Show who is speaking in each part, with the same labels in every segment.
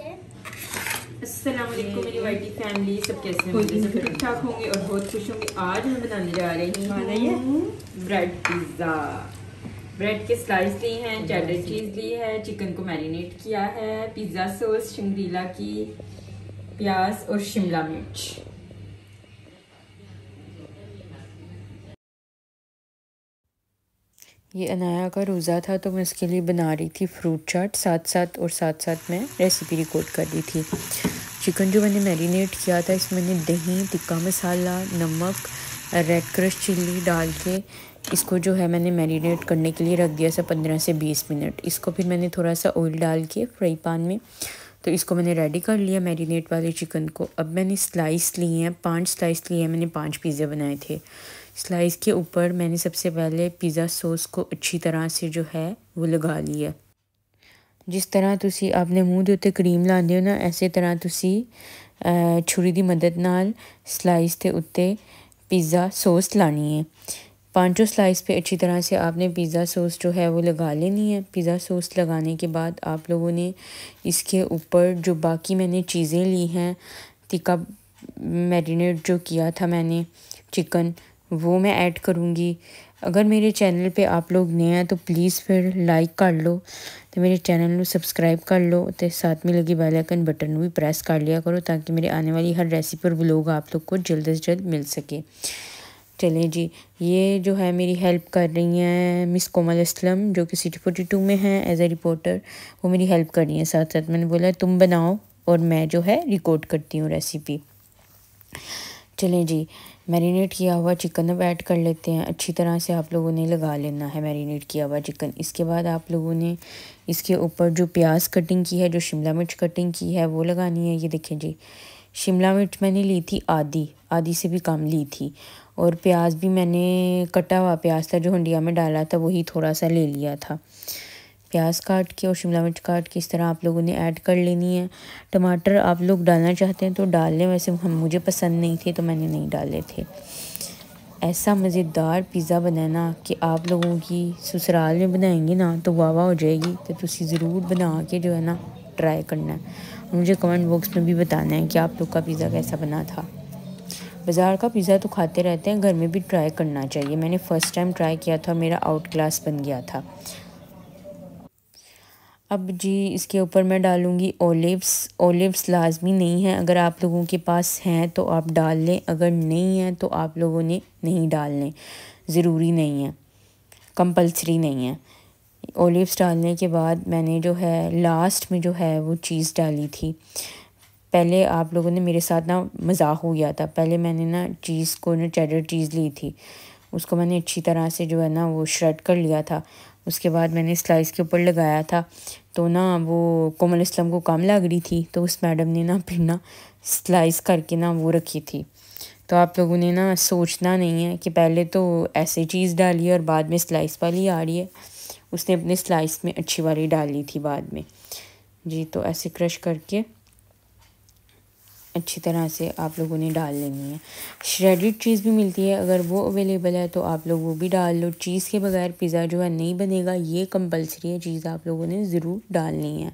Speaker 1: ठीक ठाक होंगे और बहुत खुश होंगे आज बनाने जा रही हूँ ब्रेड पिज़्ज़ा ब्रेड के स्लाइस चीज़ ली है चिकन को मैरिनेट किया है पिज़्ज़ा सॉस शंगरीला की प्याज और शिमला मिर्च ये अनाया का रोज़ा था तो मैं इसके लिए बना रही थी फ्रूट चाट साथ साथ और साथ साथ मैं रेसिपी रिकॉर्ड कर रही थी चिकन जो मैंने मैरिनेट किया था इसमें मैंने दही टिक्का मसाला नमक रेड क्रश चिल्ली डाल के इसको जो है मैंने मैरिनेट करने के लिए रख दिया था पंद्रह से बीस मिनट इसको फिर मैंने थोड़ा सा ऑयल डाल के फ्राई पान में तो इसको मैंने रेडी कर लिया मैरिनेट वाले चिकन को अब मैंने स्लाइस लिए हैं पाँच स्लाइस लिए हैं मैंने पाँच पिज़्ज़े बनाए थे स्लाइस के ऊपर मैंने सबसे पहले पिज़्ज़ा सॉस को अच्छी तरह से जो है वो लगा लिया जिस तरह तुम अपने मुँह के उत्ते क्रीम लाते हो ना ऐसे तरह ਤੁਸੀਂ छुरी की मदद ਨਾਲ स्लाइस के उत्ते पिज़्ज़ा सॉस लानी है पांचों स्लाइस पे अच्छी तरह से आपने पिज़्ज़ा सॉस जो है वो लगा लेनी है पिज़्ज़ा सॉस लगाने के बाद आप लोगों ने इसके ऊपर जो बाकी मैंने चीज़ें ली हैं टिक्का मैरिनेट जो किया था मैंने चिकन वो मैं ऐड करूँगी अगर मेरे चैनल पे आप लोग नए हैं तो प्लीज़ फिर लाइक कर लो तो मेरे चैनल में सब्सक्राइब कर लो तो साथ में लगी बेल आइकन बटन भी प्रेस कर लिया करो ताकि मेरे आने वाली हर रेसिपी और व्लॉग आप लोग को जल्द से जल्द मिल सके चलें जी ये जो है मेरी हेल्प कर रही हैं मिस कोमल असलम जो कि सिटी फोर्टी टू में हैं एज ए रिपोर्टर वो मेरी हेल्प कर रही हैं साथ साथ मैंने बोला तुम बनाओ और मैं जो है रिकॉर्ड करती हूँ रेसिपी चलें जी मैरिनेट किया हुआ चिकन अब ऐड कर लेते हैं अच्छी तरह से आप लोगों ने लगा लेना है मैरिनेट किया हुआ चिकन इसके बाद आप लोगों ने इसके ऊपर जो प्याज कटिंग की है जो शिमला मिर्च कटिंग की है वो लगानी है ये देखें जी शिमला मिर्च मैंने ली थी आधी आधी से भी कम ली थी और प्याज भी मैंने कटा हुआ प्याज था जो हंडिया में डाला था वही थोड़ा सा ले लिया था प्याज काट के और शिमला मिर्च काट के इस तरह आप लोगों ने ऐड कर लेनी है टमाटर आप लोग डालना चाहते हैं तो डाल लें वैसे हम मुझे पसंद नहीं थे तो मैंने नहीं डाले थे ऐसा मज़ेदार पिज़्ज़ा बनाना कि आप लोगों की ससुराल में बनाएंगे ना तो वाह हो जाएगी तो तुम ज़रूर बना के जो है ना ट्राई करना है मुझे कमेंट बॉक्स में भी बताना है कि आप लोग का पिज़्ज़ा कैसा बना था बाज़ार का पिज़्ज़ा तो खाते रहते हैं घर में भी ट्राई करना चाहिए मैंने फ़र्स्ट टाइम ट्राई किया था मेरा आउट क्लास बन गया था अब जी इसके ऊपर मैं डालूँगी ओलिव्स ओलिव्स लाजमी नहीं है अगर आप लोगों के पास हैं तो आप डाल लें अगर नहीं है तो आप लोगों ने नहीं लें ज़रूरी नहीं है कंपलसरी नहीं है ओलिव्स डालने के बाद मैंने जो है लास्ट में जो है वो चीज़ डाली थी पहले आप लोगों ने मेरे साथ ना मजाक हो गया था पहले मैंने ना चीज़ को ना चेडर चीज़ ली थी उसको मैंने अच्छी तरह से जो है ना वो श्रेड कर लिया था उसके बाद मैंने स्लाइस के ऊपर लगाया था तो ना वो कोमल इस्लाम को काम लग रही थी तो उस मैडम ने ना फिर ना स्लाइस करके ना वो रखी थी तो आप लोगों ने ना सोचना नहीं है कि पहले तो ऐसे चीज़ डाली है और बाद में स्लाइस वाली आ रही है उसने अपने स्लाइस में अच्छी वाली डाली थी बाद में जी तो ऐसे क्रश करके अच्छी तरह से आप लोगों ने डाल लेनी है श्रेडिड चीज़ भी मिलती है अगर वो अवेलेबल है तो आप लोग वो भी डाल लो चीज़ के बगैर पिज़्ज़ा जो है नहीं बनेगा ये कंपलसरी है चीज़ आप लोगों ने ज़रूर डालनी है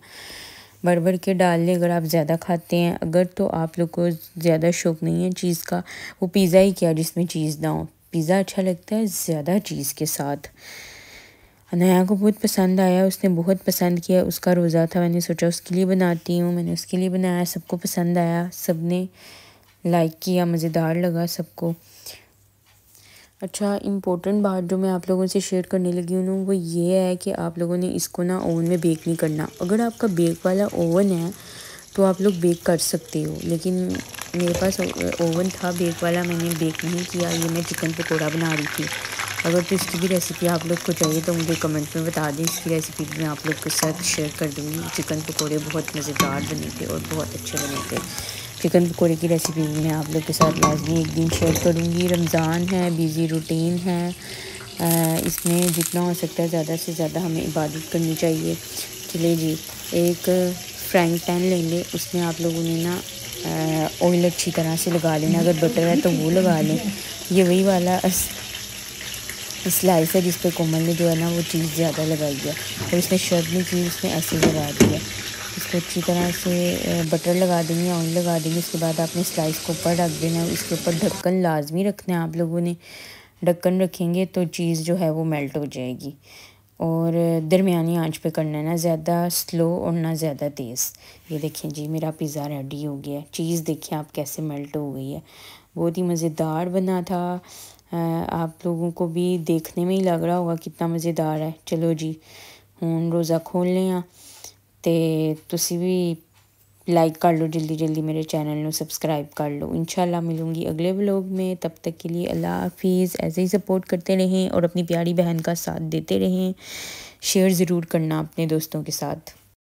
Speaker 1: बढ़ भर के डाल लें अगर आप ज़्यादा खाते हैं अगर तो आप लोग को ज़्यादा शौक नहीं है चीज़ का वो पिज़्ज़ा ही क्या जिसमें चीज़ ना हो पिज़्ज़ा अच्छा लगता है ज़्यादा चीज़ के साथ अनाया को बहुत पसंद आया उसने बहुत पसंद किया उसका रोज़ा था मैंने सोचा उसके लिए बनाती हूँ मैंने उसके लिए बनाया सबको पसंद आया सब ने लाइक किया मज़ेदार लगा सबको अच्छा इम्पोर्टेंट बात जो मैं आप लोगों से शेयर करने लगी हूँ वो ये है कि आप लोगों ने इसको ना ओवन में बेक नहीं करना अगर आपका बेक वाला ओवन है तो आप लोग बेक कर सकते हो लेकिन मेरे पास ओवन था बेक वाला मैंने बेक नहीं किया ये मैं चिकन पकौड़ा बना रही थी अगर तो इसकी भी रेसिपी आप लोग को चाहिए तो मुझे कमेंट में बता दें इसकी रेसिपी भी मैं आप लोग के साथ शेयर कर दूँगी चिकन पकौड़े बहुत मज़ेदार बने थे और बहुत अच्छे बने थे चिकन पकौड़े की रेसिपी भी मैं आप लोग के साथ लाजमी एक दिन शेयर करूँगी रमज़ान है बिज़ी रूटीन है आ, इसमें जितना हो सकता है ज़्यादा से ज़्यादा हमें इबादत करनी चाहिए चलिए जी एक फ्राइंग पैन लेंगे उसमें आप लोगों ने ना ऑयल अच्छी तरह से लगा लेना अगर बटर है तो वो लगा लें ये वही वाला अस... स्लाइस है जिस पर कोमल ने जो है ना वो चीज़ ज़्यादा लगाई है और उसने शर्ट नहीं की उसने ऐसे लगा दी है इसको अच्छी तरह से बटर लगा देंगे ऑयल लगा देंगे उसके बाद आपने स्लाइस को ऊपर रख देना है इसके ऊपर ढक्कन लाजमी रखना है आप लोगों ने ढक्कन रखेंगे तो चीज़ जो है वो मेल्ट हो जाएगी और दरमियानी आंच पे करना है ना ज़्यादा स्लो और ना ज़्यादा तेज़ ये देखें जी मेरा पिज़्ज़ा रेडी हो गया चीज़ देखें आप कैसे मेल्ट हो गई है बहुत ही मज़ेदार बना था आप लोगों को भी देखने में ही लग रहा होगा कितना मज़ेदार है चलो जी हूँ रोज़ा खोल लें तो तुम भी लाइक कर लो जल्दी जल्दी मेरे चैनल में सब्सक्राइब कर लो इंशाल्लाह मिलूंगी अगले व्लॉग में तब तक के लिए अल्लाह हाफिज़ ऐसे ही सपोर्ट करते रहें और अपनी प्यारी बहन का साथ देते रहें शेयर ज़रूर करना अपने दोस्तों के साथ